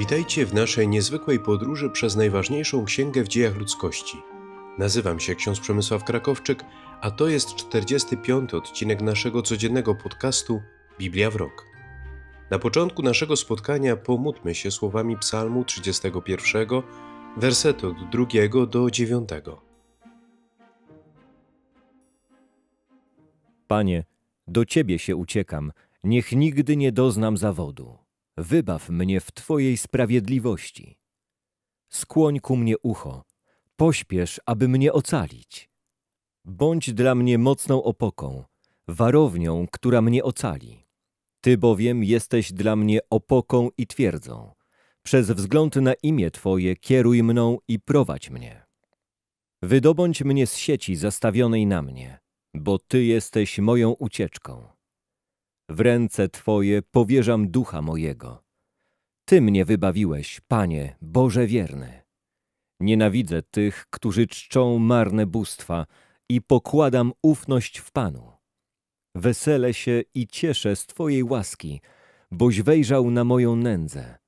Witajcie w naszej niezwykłej podróży przez najważniejszą księgę w dziejach ludzkości. Nazywam się ksiądz Przemysław Krakowczyk, a to jest 45. odcinek naszego codziennego podcastu Biblia w rok. Na początku naszego spotkania pomódlmy się słowami Psalmu 31, werset od 2 do 9. Panie, do Ciebie się uciekam, niech nigdy nie doznam zawodu wybaw mnie w Twojej sprawiedliwości. Skłoń ku mnie ucho, pośpiesz, aby mnie ocalić. Bądź dla mnie mocną opoką, warownią, która mnie ocali. Ty bowiem jesteś dla mnie opoką i twierdzą. Przez wzgląd na imię Twoje kieruj mną i prowadź mnie. Wydobądź mnie z sieci zastawionej na mnie, bo Ty jesteś moją ucieczką. W ręce Twoje powierzam ducha mojego. Ty mnie wybawiłeś, Panie, Boże wierny. Nienawidzę tych, którzy czczą marne bóstwa i pokładam ufność w Panu. Wesele się i cieszę z Twojej łaski, boś wejrzał na moją nędzę.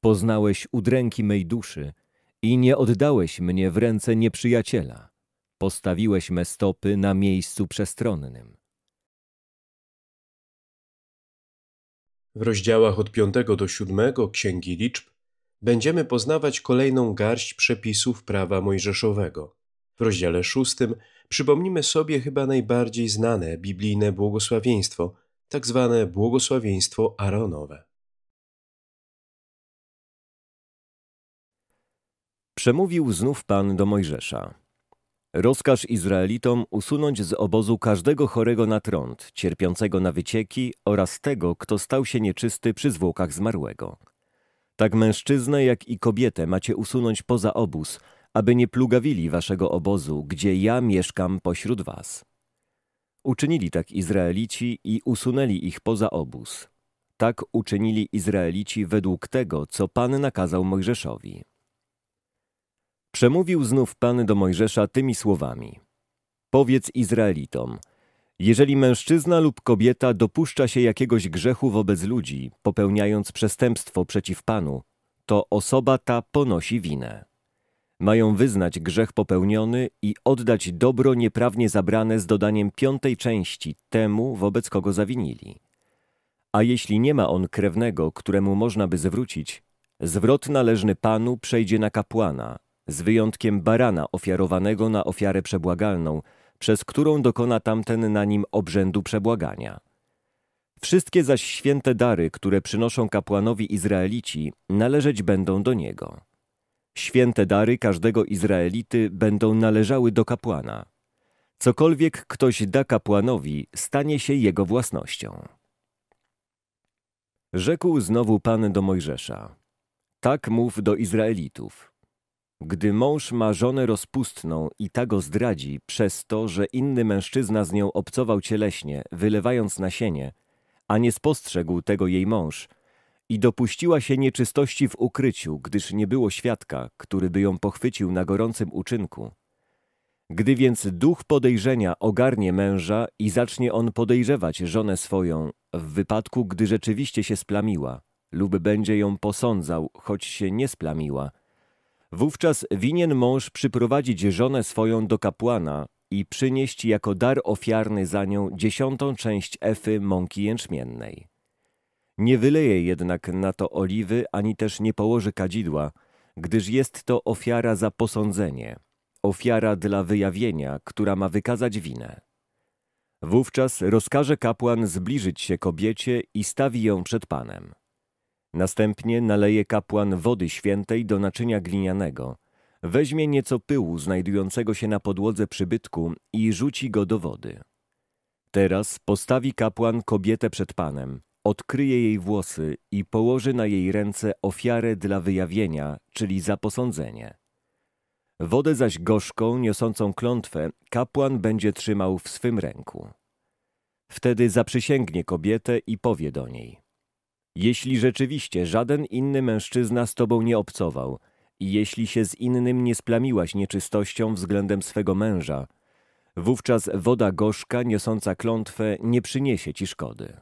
Poznałeś udręki mej duszy i nie oddałeś mnie w ręce nieprzyjaciela. Postawiłeś me stopy na miejscu przestronnym. W rozdziałach od 5 do 7 Księgi Liczb będziemy poznawać kolejną garść przepisów prawa mojżeszowego. W rozdziale 6 przypomnimy sobie chyba najbardziej znane biblijne błogosławieństwo, tak zwane błogosławieństwo Aaronowe. Przemówił znów Pan do Mojżesza. Rozkaż Izraelitom usunąć z obozu każdego chorego na trąd, cierpiącego na wycieki oraz tego, kto stał się nieczysty przy zwłokach zmarłego. Tak mężczyznę, jak i kobietę macie usunąć poza obóz, aby nie plugawili waszego obozu, gdzie ja mieszkam pośród was. Uczynili tak Izraelici i usunęli ich poza obóz. Tak uczynili Izraelici według tego, co Pan nakazał Mojżeszowi. Przemówił znów Pan do Mojżesza tymi słowami. Powiedz Izraelitom, jeżeli mężczyzna lub kobieta dopuszcza się jakiegoś grzechu wobec ludzi, popełniając przestępstwo przeciw Panu, to osoba ta ponosi winę. Mają wyznać grzech popełniony i oddać dobro nieprawnie zabrane z dodaniem piątej części temu, wobec kogo zawinili. A jeśli nie ma on krewnego, któremu można by zwrócić, zwrot należny Panu przejdzie na kapłana, z wyjątkiem barana ofiarowanego na ofiarę przebłagalną, przez którą dokona tamten na nim obrzędu przebłagania. Wszystkie zaś święte dary, które przynoszą kapłanowi Izraelici, należeć będą do niego. Święte dary każdego Izraelity będą należały do kapłana. Cokolwiek ktoś da kapłanowi, stanie się jego własnością. Rzekł znowu Pan do Mojżesza. Tak mów do Izraelitów. Gdy mąż ma żonę rozpustną i ta go zdradzi przez to, że inny mężczyzna z nią obcował cieleśnie, wylewając nasienie, a nie spostrzegł tego jej mąż, i dopuściła się nieczystości w ukryciu, gdyż nie było świadka, który by ją pochwycił na gorącym uczynku. Gdy więc duch podejrzenia ogarnie męża i zacznie on podejrzewać żonę swoją, w wypadku gdy rzeczywiście się splamiła, lub będzie ją posądzał, choć się nie splamiła, Wówczas winien mąż przyprowadzić żonę swoją do kapłana i przynieść jako dar ofiarny za nią dziesiątą część efy mąki jęczmiennej. Nie wyleje jednak na to oliwy, ani też nie położy kadzidła, gdyż jest to ofiara za posądzenie, ofiara dla wyjawienia, która ma wykazać winę. Wówczas rozkaże kapłan zbliżyć się kobiecie i stawi ją przed Panem. Następnie naleje kapłan wody świętej do naczynia glinianego. Weźmie nieco pyłu znajdującego się na podłodze przybytku i rzuci go do wody. Teraz postawi kapłan kobietę przed Panem, odkryje jej włosy i położy na jej ręce ofiarę dla wyjawienia, czyli za posądzenie. Wodę zaś gorzką, niosącą klątwę, kapłan będzie trzymał w swym ręku. Wtedy zaprzysięgnie kobietę i powie do niej – jeśli rzeczywiście żaden inny mężczyzna z tobą nie obcował i jeśli się z innym nie splamiłaś nieczystością względem swego męża, wówczas woda gorzka niosąca klątwę nie przyniesie ci szkody.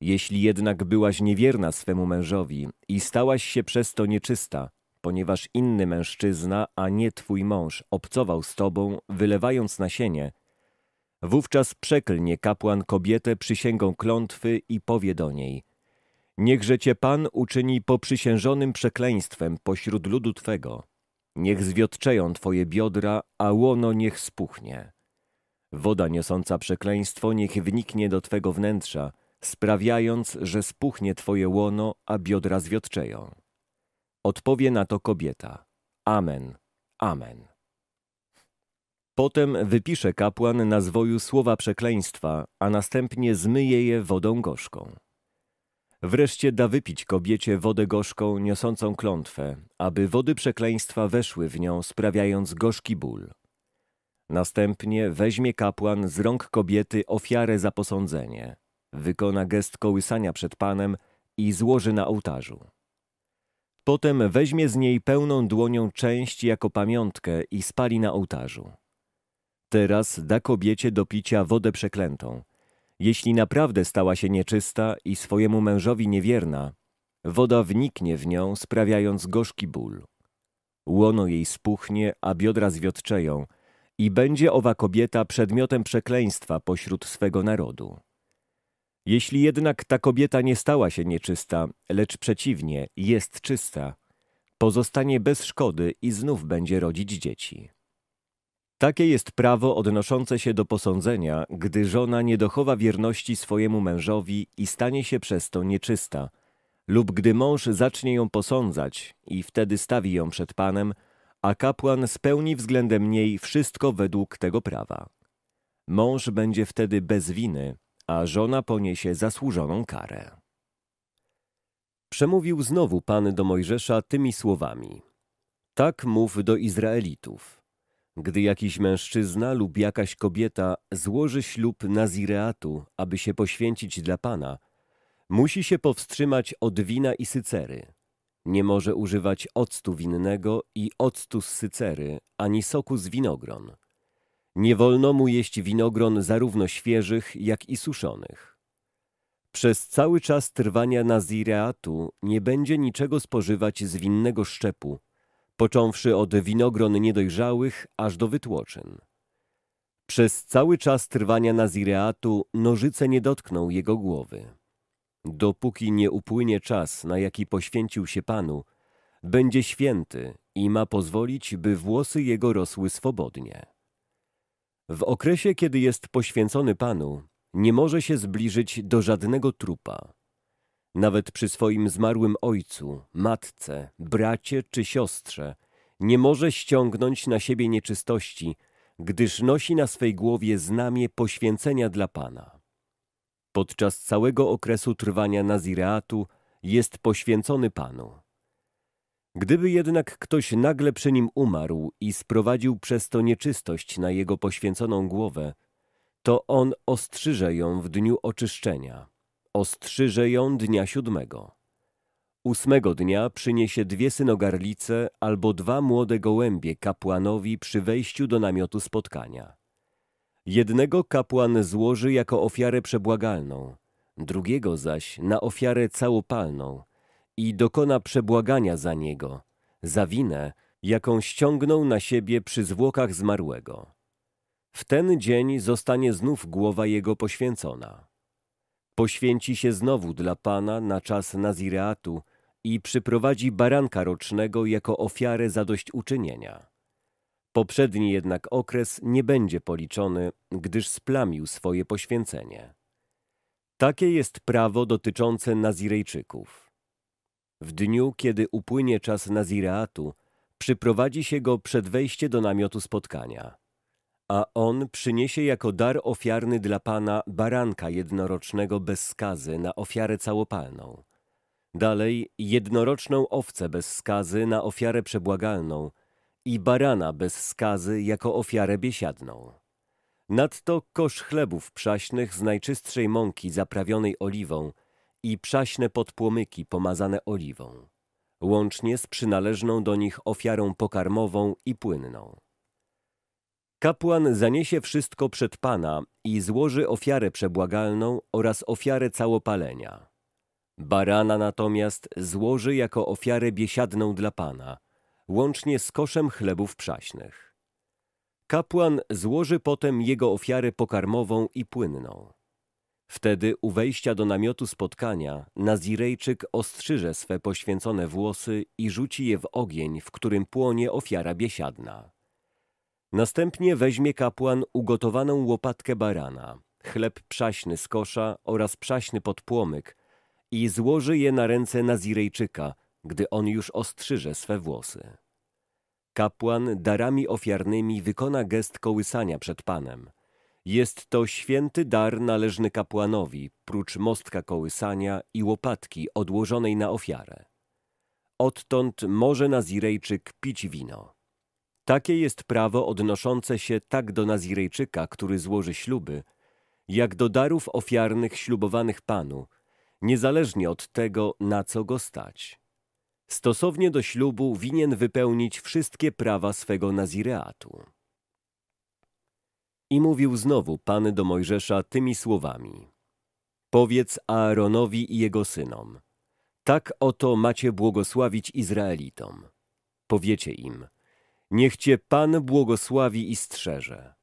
Jeśli jednak byłaś niewierna swemu mężowi i stałaś się przez to nieczysta, ponieważ inny mężczyzna, a nie twój mąż, obcował z tobą, wylewając nasienie, wówczas przeklnie kapłan kobietę przysięgą klątwy i powie do niej – Niechże cię Pan uczyni poprzysiężonym przekleństwem pośród ludu Twego. Niech zwiotczeją Twoje biodra, a łono niech spuchnie. Woda niosąca przekleństwo niech wniknie do Twego wnętrza, sprawiając, że spuchnie Twoje łono, a biodra zwiotczeją. Odpowie na to kobieta. Amen, amen. Potem wypisze kapłan na zwoju słowa przekleństwa, a następnie zmyje je wodą gorzką. Wreszcie da wypić kobiecie wodę gorzką niosącą klątwę, aby wody przekleństwa weszły w nią, sprawiając gorzki ból. Następnie weźmie kapłan z rąk kobiety ofiarę za posądzenie, wykona gest kołysania przed Panem i złoży na ołtarzu. Potem weźmie z niej pełną dłonią część jako pamiątkę i spali na ołtarzu. Teraz da kobiecie do picia wodę przeklętą – jeśli naprawdę stała się nieczysta i swojemu mężowi niewierna, woda wniknie w nią, sprawiając gorzki ból. Łono jej spuchnie, a biodra zwiotczeją i będzie owa kobieta przedmiotem przekleństwa pośród swego narodu. Jeśli jednak ta kobieta nie stała się nieczysta, lecz przeciwnie, jest czysta, pozostanie bez szkody i znów będzie rodzić dzieci. Takie jest prawo odnoszące się do posądzenia, gdy żona nie dochowa wierności swojemu mężowi i stanie się przez to nieczysta, lub gdy mąż zacznie ją posądzać i wtedy stawi ją przed Panem, a kapłan spełni względem niej wszystko według tego prawa. Mąż będzie wtedy bez winy, a żona poniesie zasłużoną karę. Przemówił znowu Pan do Mojżesza tymi słowami. Tak mów do Izraelitów. Gdy jakiś mężczyzna lub jakaś kobieta złoży ślub nazireatu, aby się poświęcić dla Pana, musi się powstrzymać od wina i sycery. Nie może używać octu winnego i octu z sycery, ani soku z winogron. Nie wolno mu jeść winogron zarówno świeżych, jak i suszonych. Przez cały czas trwania nazireatu nie będzie niczego spożywać z winnego szczepu, począwszy od winogron niedojrzałych aż do wytłoczyn. Przez cały czas trwania Nazireatu nożyce nie dotkną jego głowy. Dopóki nie upłynie czas, na jaki poświęcił się Panu, będzie święty i ma pozwolić, by włosy jego rosły swobodnie. W okresie, kiedy jest poświęcony Panu, nie może się zbliżyć do żadnego trupa. Nawet przy swoim zmarłym ojcu, matce, bracie czy siostrze nie może ściągnąć na siebie nieczystości, gdyż nosi na swej głowie znamie poświęcenia dla Pana. Podczas całego okresu trwania nazireatu jest poświęcony Panu. Gdyby jednak ktoś nagle przy nim umarł i sprowadził przez to nieczystość na jego poświęconą głowę, to on ostrzyże ją w dniu oczyszczenia ostrzyże ją dnia siódmego. Ósmego dnia przyniesie dwie synogarlice albo dwa młode gołębie kapłanowi przy wejściu do namiotu spotkania. Jednego kapłan złoży jako ofiarę przebłagalną, drugiego zaś na ofiarę całopalną i dokona przebłagania za niego, za winę, jaką ściągnął na siebie przy zwłokach zmarłego. W ten dzień zostanie znów głowa jego poświęcona. Poświęci się znowu dla Pana na czas nazireatu i przyprowadzi baranka rocznego jako ofiarę zadośćuczynienia. Poprzedni jednak okres nie będzie policzony, gdyż splamił swoje poświęcenie. Takie jest prawo dotyczące Nazirejczyków. W dniu, kiedy upłynie czas Nazireatu, przyprowadzi się go przed wejście do namiotu spotkania – a on przyniesie jako dar ofiarny dla Pana baranka jednorocznego bez skazy na ofiarę całopalną. Dalej jednoroczną owcę bez skazy na ofiarę przebłagalną i barana bez skazy jako ofiarę biesiadną. Nadto kosz chlebów przaśnych z najczystszej mąki zaprawionej oliwą i przaśne podpłomyki pomazane oliwą, łącznie z przynależną do nich ofiarą pokarmową i płynną. Kapłan zaniesie wszystko przed Pana i złoży ofiarę przebłagalną oraz ofiarę całopalenia. Barana natomiast złoży jako ofiarę biesiadną dla Pana, łącznie z koszem chlebów przaśnych. Kapłan złoży potem jego ofiarę pokarmową i płynną. Wtedy u wejścia do namiotu spotkania Nazirejczyk ostrzyże swe poświęcone włosy i rzuci je w ogień, w którym płonie ofiara biesiadna. Następnie weźmie kapłan ugotowaną łopatkę barana, chleb przaśny z kosza oraz przaśny podpłomyk i złoży je na ręce Nazirejczyka, gdy on już ostrzyże swe włosy. Kapłan darami ofiarnymi wykona gest kołysania przed Panem. Jest to święty dar należny kapłanowi, prócz mostka kołysania i łopatki odłożonej na ofiarę. Odtąd może Nazirejczyk pić wino. Takie jest prawo odnoszące się tak do Nazirejczyka, który złoży śluby, jak do darów ofiarnych ślubowanych Panu, niezależnie od tego, na co go stać. Stosownie do ślubu winien wypełnić wszystkie prawa swego Nazireatu. I mówił znowu Pan do Mojżesza tymi słowami. Powiedz Aaronowi i jego synom. Tak oto macie błogosławić Izraelitom. Powiecie im – Niech Cię Pan błogosławi i strzeże.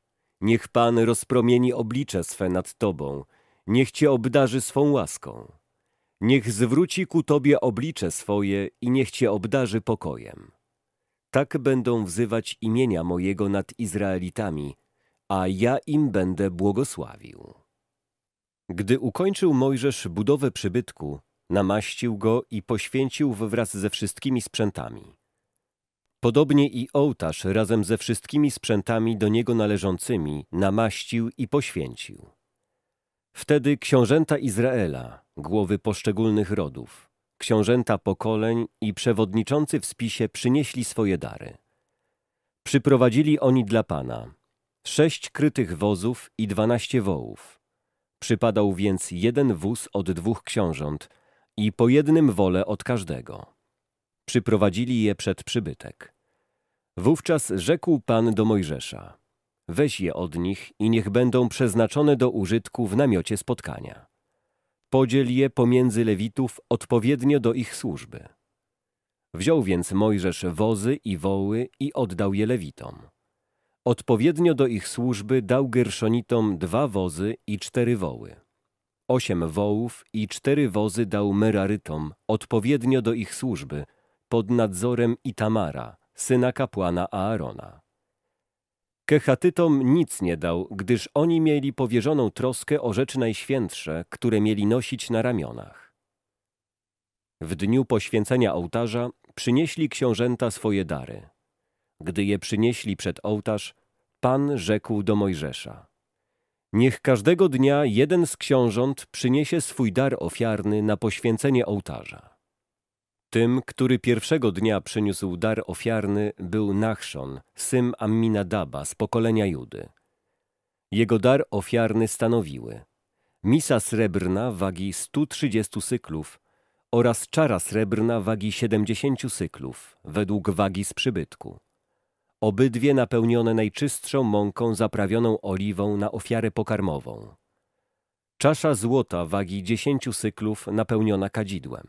Niech Pan rozpromieni oblicze swe nad Tobą, niech Cię obdarzy swą łaską. Niech zwróci ku Tobie oblicze swoje i niech Cię obdarzy pokojem. Tak będą wzywać imienia mojego nad Izraelitami, a ja im będę błogosławił. Gdy ukończył Mojżesz budowę przybytku, namaścił go i poświęcił wraz ze wszystkimi sprzętami. Podobnie i ołtarz razem ze wszystkimi sprzętami do niego należącymi namaścił i poświęcił. Wtedy książęta Izraela, głowy poszczególnych rodów, książęta pokoleń i przewodniczący w spisie przynieśli swoje dary. Przyprowadzili oni dla Pana sześć krytych wozów i dwanaście wołów. Przypadał więc jeden wóz od dwóch książąt i po jednym wole od każdego. Przyprowadzili je przed przybytek. Wówczas rzekł Pan do Mojżesza, weź je od nich i niech będą przeznaczone do użytku w namiocie spotkania. Podziel je pomiędzy Lewitów odpowiednio do ich służby. Wziął więc Mojżesz wozy i woły i oddał je Lewitom. Odpowiednio do ich służby dał Gerszonitom dwa wozy i cztery woły. Osiem wołów i cztery wozy dał Merarytom, odpowiednio do ich służby, pod nadzorem Itamara – syna kapłana Aarona. Kechatytom nic nie dał, gdyż oni mieli powierzoną troskę o rzeczy najświętsze, które mieli nosić na ramionach. W dniu poświęcenia ołtarza przynieśli książęta swoje dary. Gdy je przynieśli przed ołtarz, Pan rzekł do Mojżesza. Niech każdego dnia jeden z książąt przyniesie swój dar ofiarny na poświęcenie ołtarza. Tym, który pierwszego dnia przyniósł dar ofiarny, był Nachszon, syn Amminadaba z pokolenia Judy. Jego dar ofiarny stanowiły misa srebrna wagi 130 syklów oraz czara srebrna wagi 70 syklów, według wagi z przybytku. Obydwie napełnione najczystszą mąką zaprawioną oliwą na ofiarę pokarmową. Czasza złota wagi 10 syklów napełniona kadzidłem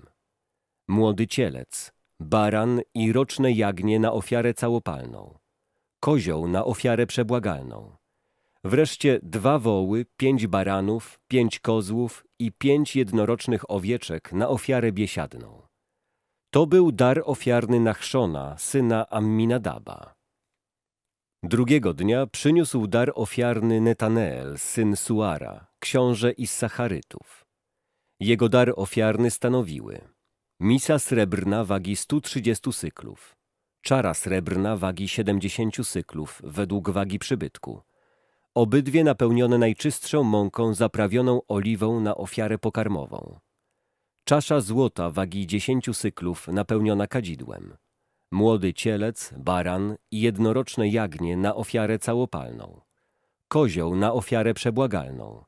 młody cielec, baran i roczne jagnie na ofiarę całopalną, kozioł na ofiarę przebłagalną. Wreszcie dwa woły, pięć baranów, pięć kozłów i pięć jednorocznych owieczek na ofiarę biesiadną. To był dar ofiarny Nachszona, syna Amminadaba. Drugiego dnia przyniósł dar ofiarny Netaneel, syn Suara, książę Issacharytów. Jego dar ofiarny stanowiły Misa srebrna wagi 130 syklów. Czara srebrna wagi 70 syklów według wagi przybytku. Obydwie napełnione najczystszą mąką zaprawioną oliwą na ofiarę pokarmową. Czasza złota wagi 10 syklów napełniona kadzidłem. Młody cielec, baran i jednoroczne jagnię na ofiarę całopalną. Kozioł na ofiarę przebłagalną.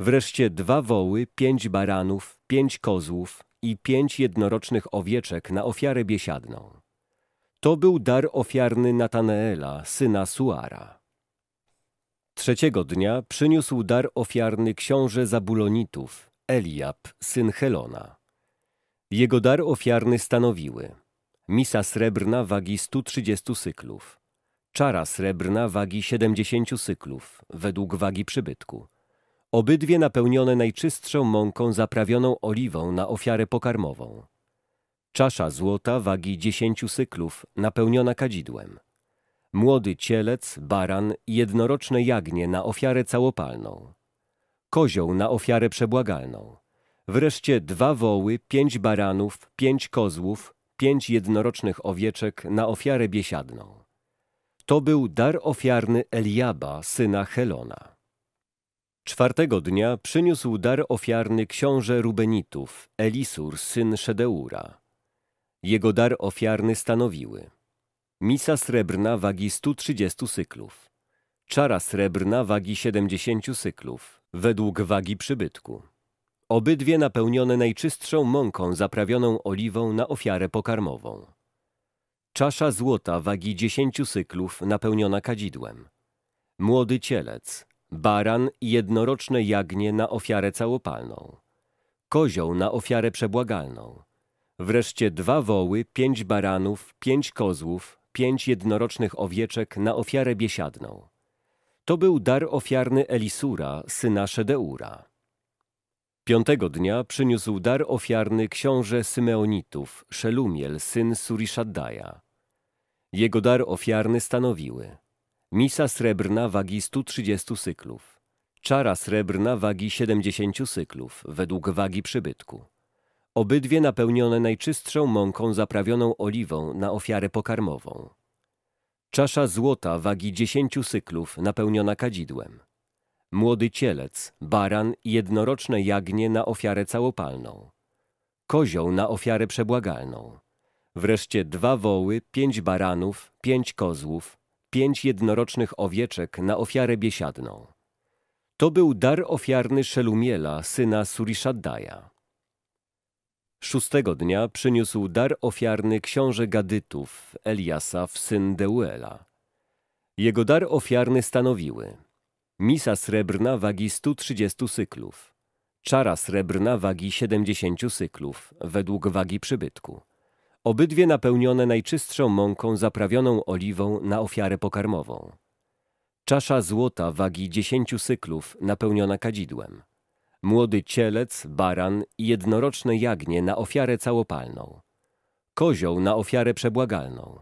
Wreszcie dwa woły, pięć baranów, pięć kozłów, i pięć jednorocznych owieczek na ofiarę biesiadną. To był dar ofiarny Natanaela, syna Suara. Trzeciego dnia przyniósł dar ofiarny książę Zabulonitów, Eliab, syn Helona. Jego dar ofiarny stanowiły misa srebrna wagi 130 syklów, czara srebrna wagi 70 syklów według wagi przybytku, obydwie napełnione najczystszą mąką zaprawioną oliwą na ofiarę pokarmową. Czasza złota wagi dziesięciu syklów, napełniona kadzidłem. Młody cielec, baran i jednoroczne jagnię na ofiarę całopalną. Kozioł na ofiarę przebłagalną. Wreszcie dwa woły, pięć baranów, pięć kozłów, pięć jednorocznych owieczek na ofiarę biesiadną. To był dar ofiarny Eliaba, syna Helona. Czwartego dnia przyniósł dar ofiarny książę Rubenitów, Elisur, syn Szedeura. Jego dar ofiarny stanowiły misa srebrna wagi 130 syklów, czara srebrna wagi 70 syklów, według wagi przybytku. Obydwie napełnione najczystszą mąką zaprawioną oliwą na ofiarę pokarmową. Czasza złota wagi 10 syklów napełniona kadzidłem. Młody cielec, baran i jednoroczne jagnię na ofiarę całopalną, kozioł na ofiarę przebłagalną, wreszcie dwa woły, pięć baranów, pięć kozłów, pięć jednorocznych owieczek na ofiarę biesiadną. To był dar ofiarny Elisura, syna Szedeura. Piątego dnia przyniósł dar ofiarny książę Symeonitów, Szelumiel, syn Suriszaddaja. Jego dar ofiarny stanowiły Misa srebrna wagi 130 syklów. Czara srebrna wagi 70 syklów, według wagi przybytku. Obydwie napełnione najczystszą mąką zaprawioną oliwą na ofiarę pokarmową. Czasza złota wagi 10 syklów, napełniona kadzidłem. Młody cielec, baran i jednoroczne jagnię na ofiarę całopalną. Kozioł na ofiarę przebłagalną. Wreszcie dwa woły, pięć baranów, pięć kozłów, pięć jednorocznych owieczek na ofiarę biesiadną. To był dar ofiarny Szelumiela, syna Suriszaddaja. Szóstego dnia przyniósł dar ofiarny książę Gadytów, w syn Deuela. Jego dar ofiarny stanowiły misa srebrna wagi 130 cyklów, czara srebrna wagi 70 cyklów, według wagi przybytku, obydwie napełnione najczystszą mąką zaprawioną oliwą na ofiarę pokarmową. Czasza złota wagi dziesięciu syklów napełniona kadzidłem. Młody cielec, baran i jednoroczne jagnię na ofiarę całopalną. Kozioł na ofiarę przebłagalną.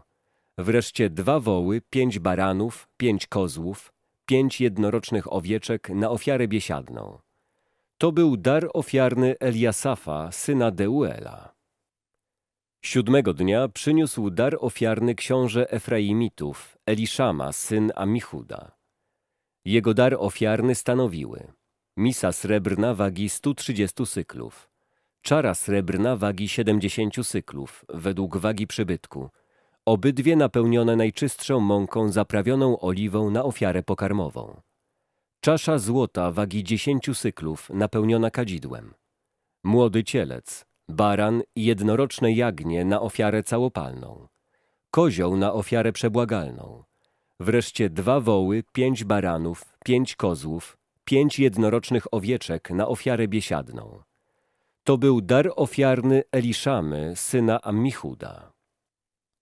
Wreszcie dwa woły, pięć baranów, pięć kozłów, pięć jednorocznych owieczek na ofiarę biesiadną. To był dar ofiarny Eliasafa, syna Deuela. Siódmego dnia przyniósł dar ofiarny książę Efraimitów, Eliszama, syn Amichuda. Jego dar ofiarny stanowiły misa srebrna wagi 130 syklów, czara srebrna wagi 70 syklów według wagi przybytku, obydwie napełnione najczystszą mąką zaprawioną oliwą na ofiarę pokarmową. Czasza złota wagi 10 syklów napełniona kadzidłem. Młody cielec, baran i jednoroczne jagnię na ofiarę całopalną, kozioł na ofiarę przebłagalną, wreszcie dwa woły, pięć baranów, pięć kozłów, pięć jednorocznych owieczek na ofiarę biesiadną. To był dar ofiarny Eliszamy, syna Ammichuda.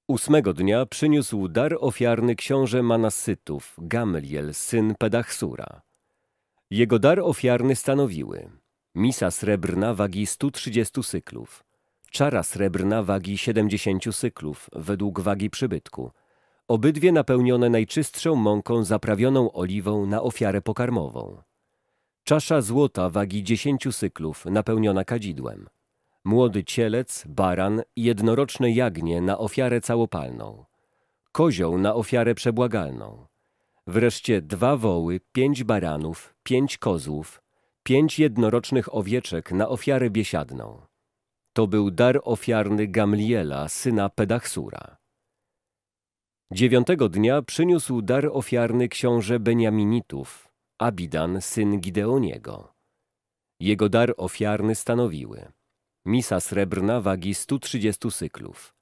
Ósmego dnia przyniósł dar ofiarny książę manasytów Gamliel, syn Pedachsura. Jego dar ofiarny stanowiły misa srebrna wagi 130 syklów, czara srebrna wagi 70 syklów według wagi przybytku, obydwie napełnione najczystszą mąką zaprawioną oliwą na ofiarę pokarmową. Czasza złota wagi 10 syklów napełniona kadzidłem. Młody cielec, baran i jednoroczne jagnię na ofiarę całopalną. Kozioł na ofiarę przebłagalną. Wreszcie dwa woły, pięć baranów, pięć kozłów, pięć jednorocznych owieczek na ofiarę biesiadną. To był dar ofiarny Gamliela, syna Pedachsura. Dziewiątego dnia przyniósł dar ofiarny książę Beniaminitów, Abidan, syn Gideoniego. Jego dar ofiarny stanowiły misa srebrna wagi 130 syklów,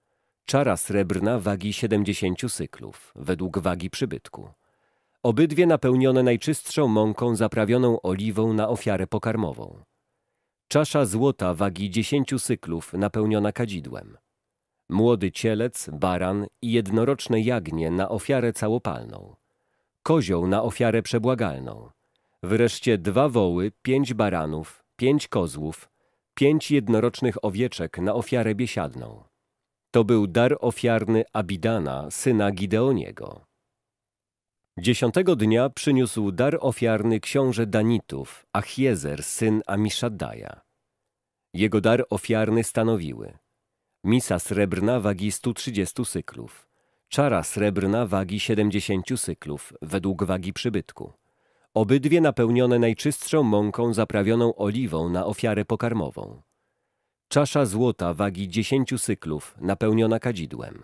czara srebrna wagi 70 syklów, według wagi przybytku obydwie napełnione najczystszą mąką zaprawioną oliwą na ofiarę pokarmową. Czasza złota wagi dziesięciu syklów napełniona kadzidłem. Młody cielec, baran i jednoroczne jagnię na ofiarę całopalną. Kozioł na ofiarę przebłagalną. Wreszcie dwa woły, pięć baranów, pięć kozłów, pięć jednorocznych owieczek na ofiarę biesiadną. To był dar ofiarny Abidana, syna Gideoniego. Dziesiątego dnia przyniósł dar ofiarny książę Danitów, Achiezer, syn Amiszadaja. Jego dar ofiarny stanowiły misa srebrna wagi 130 syklów, czara srebrna wagi 70 syklów według wagi przybytku, obydwie napełnione najczystszą mąką zaprawioną oliwą na ofiarę pokarmową, czasza złota wagi 10 syklów napełniona kadzidłem,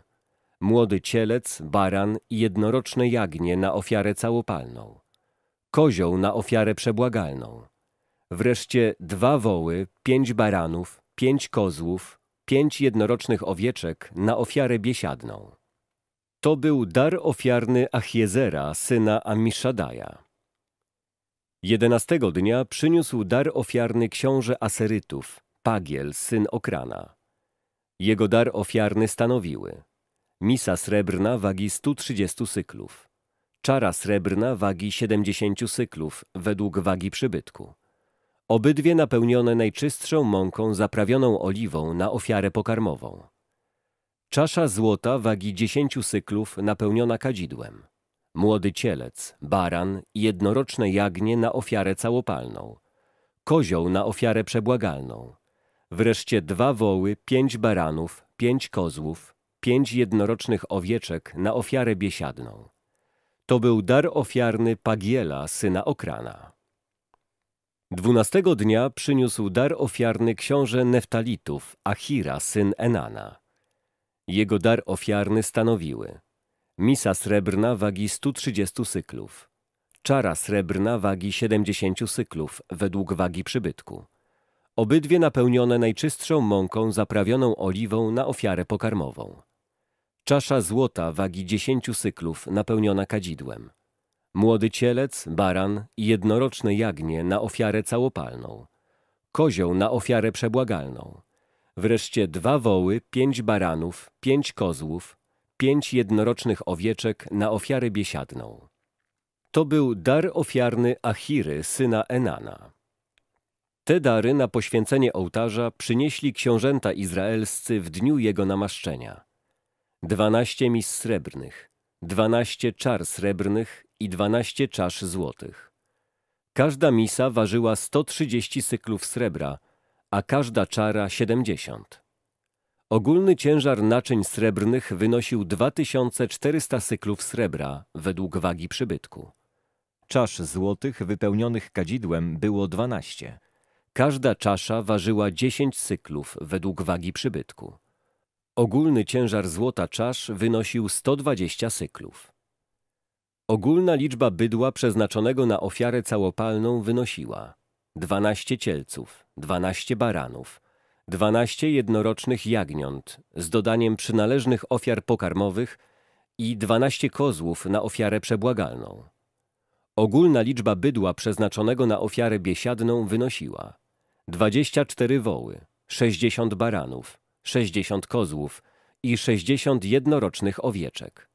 młody cielec, baran i jednoroczne jagnię na ofiarę całopalną, kozioł na ofiarę przebłagalną, wreszcie dwa woły, pięć baranów, pięć kozłów, pięć jednorocznych owieczek na ofiarę biesiadną. To był dar ofiarny Achiezera, syna Amishadaja. Jedenastego dnia przyniósł dar ofiarny książę Aserytów, Pagiel, syn Okrana. Jego dar ofiarny stanowiły misa srebrna wagi 130 syklów, czara srebrna wagi 70 syklów według wagi przybytku. Obydwie napełnione najczystszą mąką zaprawioną oliwą na ofiarę pokarmową. Czasza złota wagi 10 syklów napełniona kadzidłem. Młody cielec, baran i jednoroczne jagnię na ofiarę całopalną. Kozioł na ofiarę przebłagalną. Wreszcie dwa woły, pięć baranów, pięć kozłów, pięć jednorocznych owieczek na ofiarę biesiadną. To był dar ofiarny Pagiela, syna Okrana. Dwunastego dnia przyniósł dar ofiarny książę Neftalitów, Achira, syn Enana. Jego dar ofiarny stanowiły misa srebrna wagi 130 syklów, czara srebrna wagi 70 syklów według wagi przybytku, obydwie napełnione najczystszą mąką zaprawioną oliwą na ofiarę pokarmową, Czasza złota wagi dziesięciu syklów napełniona kadzidłem. Młody cielec, baran i jednoroczne jagnię na ofiarę całopalną. Kozioł na ofiarę przebłagalną. Wreszcie dwa woły, pięć baranów, pięć kozłów, pięć jednorocznych owieczek na ofiarę biesiadną. To był dar ofiarny Achiry, syna Enana. Te dary na poświęcenie ołtarza przynieśli książęta izraelscy w dniu jego namaszczenia – dwanaście mis srebrnych, dwanaście czar srebrnych i dwanaście czasz złotych. Każda misa ważyła 130 cyklów srebra, a każda czara 70. Ogólny ciężar naczyń srebrnych wynosił 2400 cyklów srebra według wagi przybytku. Czasz złotych wypełnionych kadzidłem było 12. Każda czasza ważyła 10 cyklów według wagi przybytku. Ogólny ciężar złota czasz wynosił 120 syklów. Ogólna liczba bydła przeznaczonego na ofiarę całopalną wynosiła 12 cielców, 12 baranów, 12 jednorocznych jagniąt z dodaniem przynależnych ofiar pokarmowych i 12 kozłów na ofiarę przebłagalną. Ogólna liczba bydła przeznaczonego na ofiarę biesiadną wynosiła 24 woły, 60 baranów, sześćdziesiąt kozłów i sześćdziesiąt jednorocznych owieczek.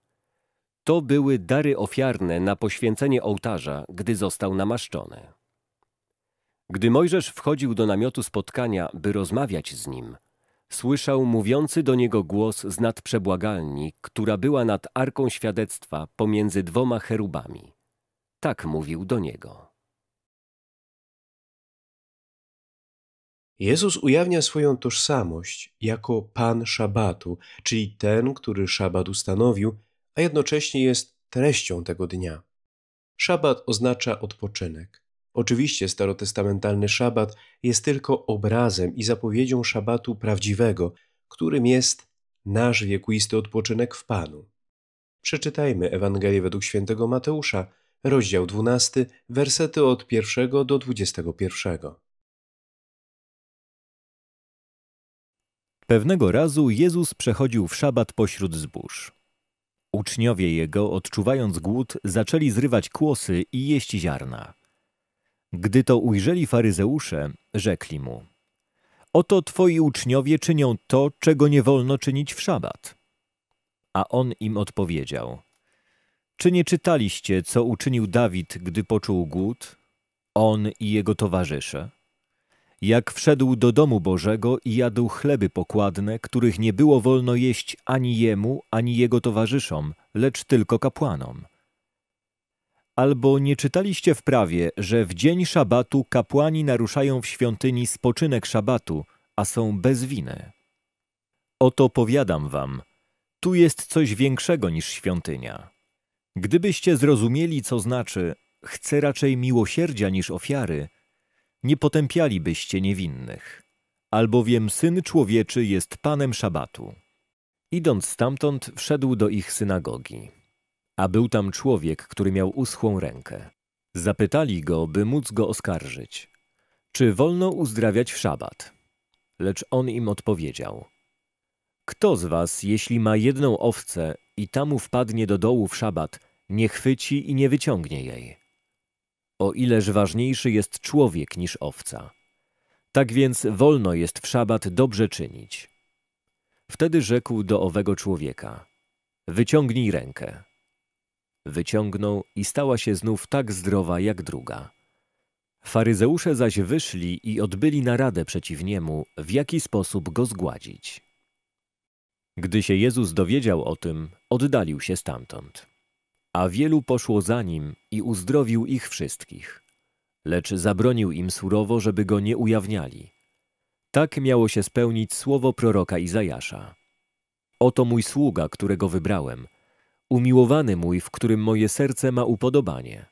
To były dary ofiarne na poświęcenie ołtarza, gdy został namaszczony. Gdy Mojżesz wchodził do namiotu spotkania, by rozmawiać z nim, słyszał mówiący do niego głos z nadprzebłagalni, która była nad Arką Świadectwa pomiędzy dwoma cherubami. Tak mówił do niego. Jezus ujawnia swoją tożsamość jako Pan Szabatu, czyli ten, który Szabat ustanowił, a jednocześnie jest treścią tego dnia. Szabat oznacza odpoczynek. Oczywiście starotestamentalny szabat jest tylko obrazem i zapowiedzią szabatu prawdziwego, którym jest nasz wiekuisty odpoczynek w Panu. Przeczytajmy Ewangelię według świętego Mateusza, rozdział 12, wersety od 1 do 21. Pewnego razu Jezus przechodził w szabat pośród zbóż. Uczniowie Jego, odczuwając głód, zaczęli zrywać kłosy i jeść ziarna. Gdy to ujrzeli faryzeusze, rzekli mu Oto twoi uczniowie czynią to, czego nie wolno czynić w szabat. A on im odpowiedział Czy nie czytaliście, co uczynił Dawid, gdy poczuł głód? On i jego towarzysze? Jak wszedł do domu Bożego i jadł chleby pokładne, których nie było wolno jeść ani jemu, ani jego towarzyszom, lecz tylko kapłanom. Albo nie czytaliście w prawie, że w dzień szabatu kapłani naruszają w świątyni spoczynek szabatu, a są bez winy. Oto powiadam wam, tu jest coś większego niż świątynia. Gdybyście zrozumieli, co znaczy, chcę raczej miłosierdzia niż ofiary, nie potępialibyście niewinnych, albowiem Syn Człowieczy jest Panem Szabatu. Idąc stamtąd, wszedł do ich synagogi. A był tam człowiek, który miał uschłą rękę. Zapytali go, by móc go oskarżyć. Czy wolno uzdrawiać w szabat? Lecz on im odpowiedział. Kto z was, jeśli ma jedną owcę i tamu wpadnie do dołu w szabat, nie chwyci i nie wyciągnie jej? o ileż ważniejszy jest człowiek niż owca. Tak więc wolno jest w szabat dobrze czynić. Wtedy rzekł do owego człowieka: Wyciągnij rękę. Wyciągnął i stała się znów tak zdrowa jak druga. Faryzeusze zaś wyszli i odbyli naradę przeciw niemu, w jaki sposób go zgładzić. Gdy się Jezus dowiedział o tym, oddalił się stamtąd. A wielu poszło za nim i uzdrowił ich wszystkich. Lecz zabronił im surowo, żeby go nie ujawniali. Tak miało się spełnić słowo proroka Izajasza. Oto mój sługa, którego wybrałem, umiłowany mój, w którym moje serce ma upodobanie.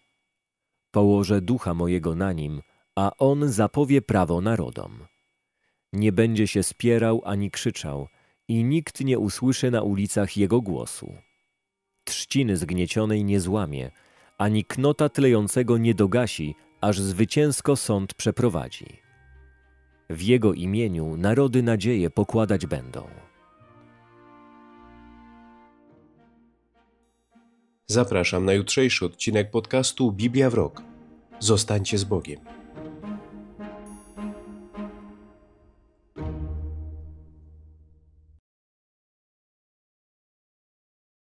Położę ducha mojego na nim, a on zapowie prawo narodom. Nie będzie się spierał ani krzyczał i nikt nie usłyszy na ulicach jego głosu trzciny zgniecionej nie złamie, ani knota tlejącego nie dogasi, aż zwycięsko sąd przeprowadzi. W jego imieniu narody nadzieję pokładać będą. Zapraszam na jutrzejszy odcinek podcastu Biblia w Rok. Zostańcie z Bogiem.